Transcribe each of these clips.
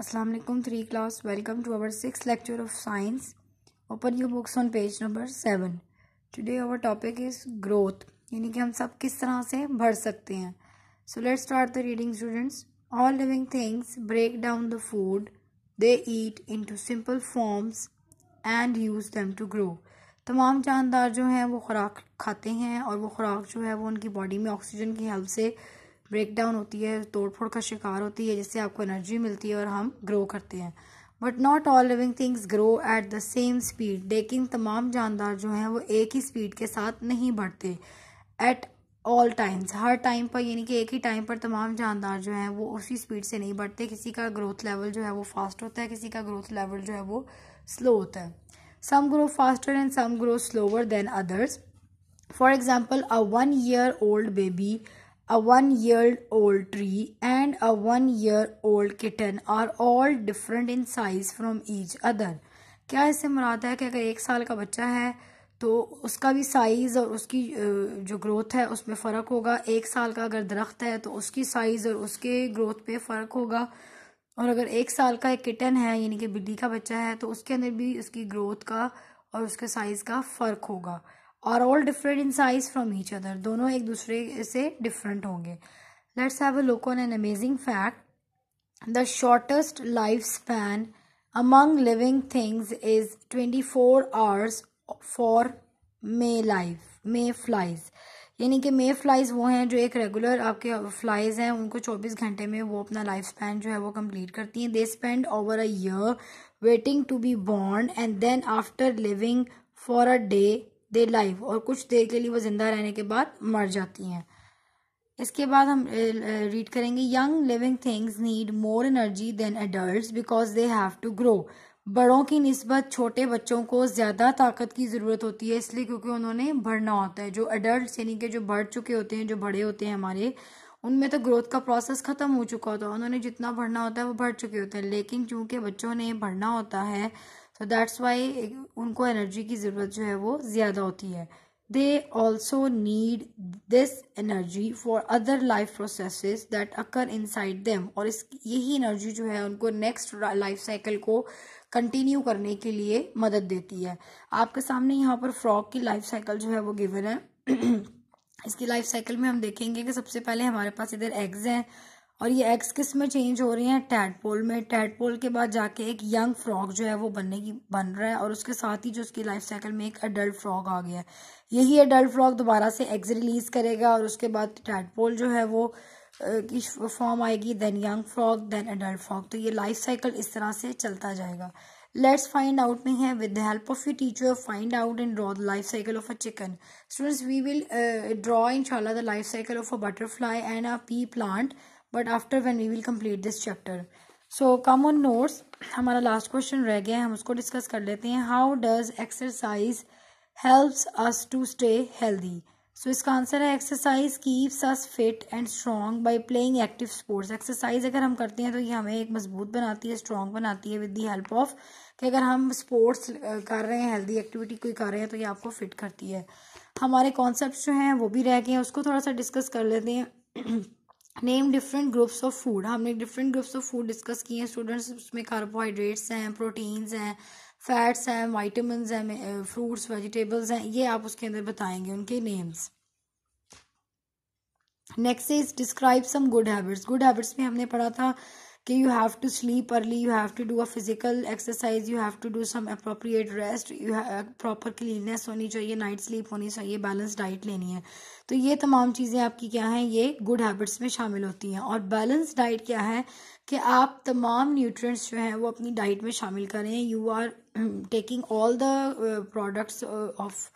Aslam three class welcome to our six lecture of science open you books on page number seven today our topic is growth यानी कि हम सब किस तरह से बढ़ सकते हैं so let's start the reading students all living things break down the food they eat to simple forms and use them to grow तमाम जानदार जो हैं वो खुराक खाते हैं और वो खुराक जो है वो उनकी बॉडी में ऑक्सीजन की हेल्प से ब्रेकडाउन होती है तोड़फोड़ का शिकार होती है जिससे आपको एनर्जी मिलती है और हम ग्रो करते हैं but not all living things grow at the same speed लेकिन तमाम जानदार जो हैं वो एक ही स्पीड के साथ नहीं बढ़ते एट ऑल टाइम्स हर टाइम पर यानी कि एक ही टाइम पर तमाम जानदार जो हैं वो उसी स्पीड से नहीं बढ़ते किसी का ग्रोथ लेवल जो है वो फास्ट होता है किसी का ग्रोथ लेवल जो है वो स्लो होता है some grow faster and some grow slower than others for example a one year old baby a one year old tree and a one year old kitten are all different in size from each other क्या इससे मुराद है कि अगर एक साल का बच्चा है तो उसका भी साइज़ और उसकी जो ग्रोथ है उसमें फ़र्क होगा एक साल का अगर दरख्त है तो उसकी साइज़ और उसके ग्रोथ पे फ़र्क होगा और अगर एक साल का एक किटन है यानी कि बिल्ली का बच्चा है तो उसके अंदर भी उसकी ग्रोथ का और उसके साइज़ का फ़र्क होगा और all different in size from each other दोनों एक दूसरे से डिफरेंट होंगे let's have a look on an amazing fact the shortest life span among living things is twenty four hours for may life mayflies यानी कि मे flies वो हैं जो एक रेगुलर आपके फ्लाइज हैं उनको चौबीस घंटे में वो अपना लाइफ स्पैन जो है वो कंप्लीट करती हैं they spend over a year waiting to be born and then after living for a day they live और कुछ देर के लिए वो ज़िंदा रहने के बाद मर जाती हैं इसके बाद हम रीड करेंगे young living things need more energy than adult because they have to grow बड़ों की नस्बत छोटे बच्चों को ज़्यादा ताकत की ज़रूरत होती है इसलिए क्योंकि उन्होंने बढ़ना होता है जो अडल्ट यानी कि जो बढ़ चुके होते हैं जो बड़े होते हैं हमारे उनमें तो ग्रोथ का प्रोसेस ख़त्म हो चुका होता है उन्होंने जितना भरना होता है वो भर चुके होते हैं लेकिन चूंकि बच्चों ने भरना होता है तो दैट्स वाई उनको एनर्जी की ज़रूरत जो है वो ज़्यादा होती है they also need this energy for other life process that occur inside them और इस यही एनर्जी जो है उनको नेक्स्ट लाइफ साइकिल को कंटिन्यू करने के लिए मदद देती है आपके सामने यहाँ पर फ्रॉक की लाइफ साइकिल जो है वो गिवन है इसकी लाइफ साइकिल में हम देखेंगे कि सबसे पहले हमारे पास इधर एग्ज हैं और ये एग्स किस में चेंज हो रही हैं टैडपोल में टैडपोल के बाद जाके एक यंग फ्रॉग जो है वो बनने की बन रहा है और उसके साथ ही जो उसकी लाइफ साइकिल में एक अडल्ट फ्रॉग आ गया है यही अडल्ट फ्रॉग दोबारा से एग्स रिलीज करेगा और उसके बाद टैडपोल जो है वो की फॉर्म आएगी then young frog then adult frog तो ये लाइफ साइकिल इस तरह से चलता जाएगा लेट्स फाइंड आउट नहीं है with the help of you teacher find out and draw the life cycle of a chicken students we will draw in शाला the life cycle of a butterfly and a pea plant but after when we will complete this chapter so come on notes हमारा last question रह गया है हम उसको discuss कर लेते हैं how does exercise helps us to stay healthy so इसका आंसर है exercise keeps us fit and strong by playing active sports exercise अगर हम करते हैं तो ये हमें एक मजबूत बनाती है स्ट्रॉन्ग बनाती है विद दी हेल्प ऑफ कि अगर हम स्पोर्ट्स कर रहे हैं हेल्दी एक्टिविटी कोई कर रहे हैं तो ये आपको फिट करती है हमारे कॉन्सेप्ट जो हैं वो भी रह गए हैं उसको थोड़ा सा डिस्कस कर लेते हैं name different groups of food हमने different groups of food discuss किए हैं स्टूडेंट्स उसमें कार्बोहाइड्रेट्स हैं प्रोटीन्स हैं फैट्स हैं वाइटमिन हैं फ्रूट्स वेजिटेबल्स हैं ये आप उसके अंदर बताएंगे उनके names next is describe some good habits good habits में हमने पढ़ा था कि you have to sleep early you have to do a physical exercise you have to do some appropriate rest you proper cleanness होनी चाहिए night sleep होनी चाहिए balance diet लेनी है तो ये तमाम चीज़ें आपकी क्या हैं ये गुड हैबिट्स में शामिल होती हैं और बैलेंस डाइट क्या है कि आप तमाम न्यूट्रिएंट्स जो हैं वो अपनी डाइट में शामिल करें you are taking all the products of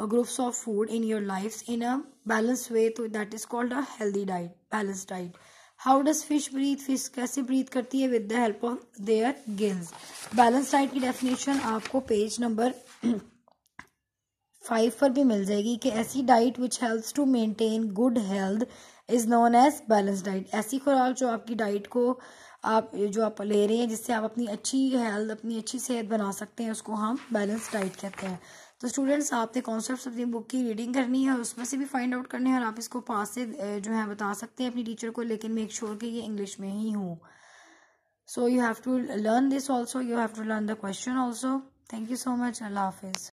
groups of food in your life in a balance way तो that is called a healthy diet balance diet how does fish breathe fish कैसे breathe करती है with the help of their gills balance diet की definition आपको page number five पर भी मिल जाएगी कि ऐसी diet which helps to maintain good health is known as balance diet ऐसी खुराक जो आपकी डाइट को आप जो आप ले रहे हैं जिससे आप अपनी अच्छी हेल्थ अपनी अच्छी सेहत बना सकते हैं उसको हम बैलेंस डाइट कहते हैं तो स्टूडेंट्स आपने कॉन्सेप्ट अपनी बुक की रीडिंग करनी है उसमें से भी फाइंड आउट करनी है और आप इसको पास से जो है बता सकते हैं अपनी टीचर को लेकिन मेक श्योर कि ये इंग्लिश में ही हो so you have to learn this also you have to learn the question also thank you so much अल्लाह हाफिज़